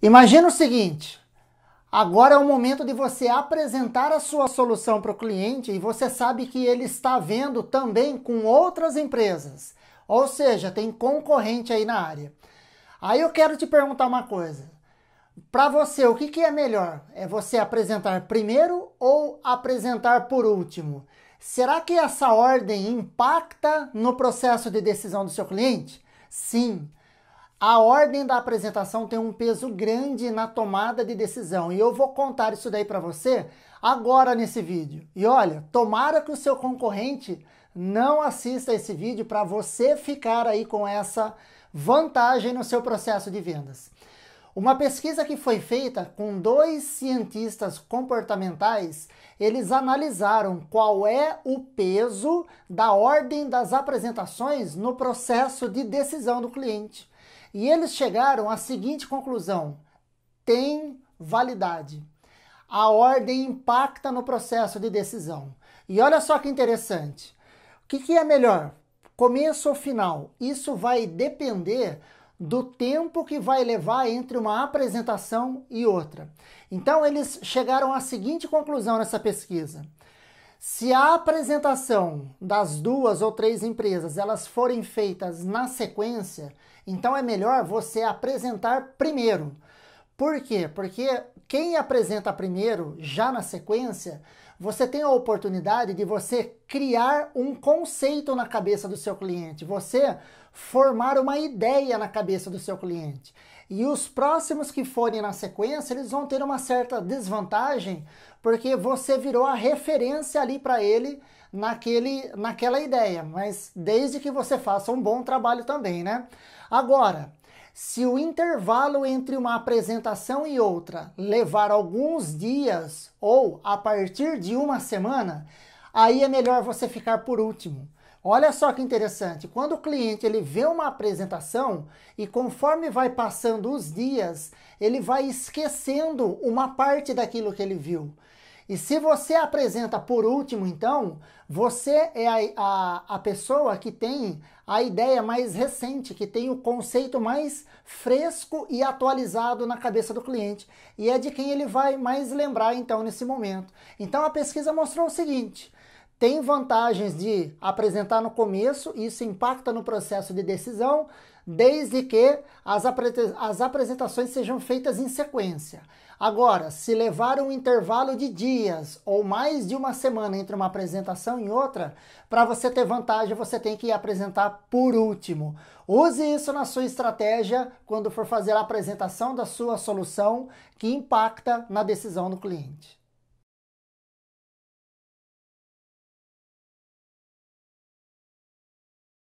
Imagina o seguinte: agora é o momento de você apresentar a sua solução para o cliente e você sabe que ele está vendo também com outras empresas, ou seja, tem concorrente aí na área. Aí eu quero te perguntar uma coisa. Para você, o que, que é melhor? É você apresentar primeiro ou apresentar por último? Será que essa ordem impacta no processo de decisão do seu cliente? Sim, a ordem da apresentação tem um peso grande na tomada de decisão e eu vou contar isso daí para você agora nesse vídeo. E olha, tomara que o seu concorrente não assista esse vídeo para você ficar aí com essa vantagem no seu processo de vendas. Uma pesquisa que foi feita com dois cientistas comportamentais, eles analisaram qual é o peso da ordem das apresentações no processo de decisão do cliente. E eles chegaram à seguinte conclusão: tem validade. A ordem impacta no processo de decisão. E olha só que interessante. O que, que é melhor? Começo ou final? Isso vai depender do tempo que vai levar entre uma apresentação e outra. Então, eles chegaram à seguinte conclusão nessa pesquisa: se a apresentação das duas ou três empresas elas forem feitas na sequência, então é melhor você apresentar primeiro. Por quê? Porque quem apresenta primeiro, já na sequência, você tem a oportunidade de você criar um conceito na cabeça do seu cliente, você formar uma ideia na cabeça do seu cliente. E os próximos que forem na sequência, eles vão ter uma certa desvantagem, porque você virou a referência ali para ele naquele, naquela ideia, mas desde que você faça um bom trabalho também, né? Agora, se o intervalo entre uma apresentação e outra levar alguns dias ou a partir de uma semana, aí é melhor você ficar por último. Olha só que interessante, quando o cliente ele vê uma apresentação e conforme vai passando os dias, ele vai esquecendo uma parte daquilo que ele viu. E se você apresenta por último, então, você é a, a, a, pessoa que tem a ideia mais recente, que tem o conceito mais fresco e atualizado na cabeça do cliente. E é de quem ele vai mais lembrar, então, nesse momento. Então, a pesquisa mostrou o seguinte: tem vantagens de apresentar no começo, isso impacta no processo de decisão, desde que as, apre as apresentações sejam feitas em sequência. Agora, se levar um intervalo de dias ou mais de uma semana entre uma apresentação e outra, para você ter vantagem, você tem que apresentar por último. Use isso na sua estratégia quando for fazer a apresentação da sua solução que impacta na decisão do cliente.